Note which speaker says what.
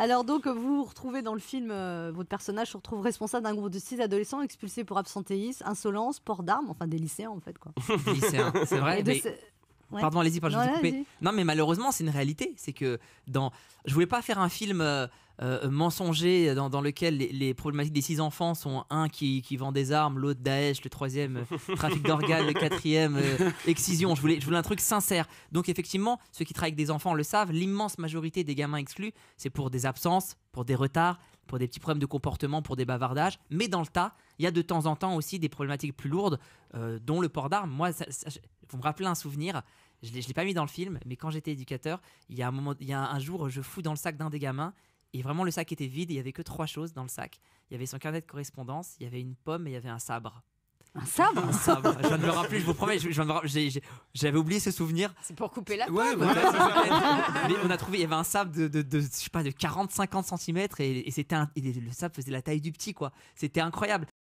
Speaker 1: Alors donc, vous vous retrouvez dans le film, euh, votre personnage se retrouve responsable d'un groupe de six adolescents expulsés pour absentéisme, insolence, port d'armes, enfin des lycéens en fait quoi. c'est vrai. Pardon, allez-y, pas je vous
Speaker 2: Non, mais malheureusement, c'est une réalité. C'est que dans. Je voulais pas faire un film euh, euh, mensonger dans, lequel les, problématiques des six enfants sont un qui, vend des armes, l'autre Daesh, le troisième euh, trafic d'organes, le quatrième excision. Je voulais, je voulais un truc sincère. Donc, effectivement, ceux qui travaillent avec des enfants le savent, l'immense majorité des gamins exclus, c'est pour des absences, pour des retards, pour des petits problèmes de comportement, pour des bavardages. Mais dans le tas, il y a de temps en temps aussi des problématiques plus lourdes, dont le port d'armes. Moi, ça, vous me rappeler un souvenir, je ne l'ai pas mis dans le film, mais quand j'étais éducateur, il y a un, moment, il y a un jour, je fous dans le sac d'un des gamins, et vraiment le sac était vide, il y avait que trois choses dans le sac. Il y avait son carnet de correspondance, il y avait une pomme et il y avait un sabre. Un sabre Je ne me rappelle plus, je vous promets, j'avais oublié ce souvenir. C'est pour couper la pomme. Ouais, mais on a trouvé, il y avait un sabre de, pas, de 40-50 cm et, et c'était le sabre faisait la taille du petit, quoi. C'était incroyable.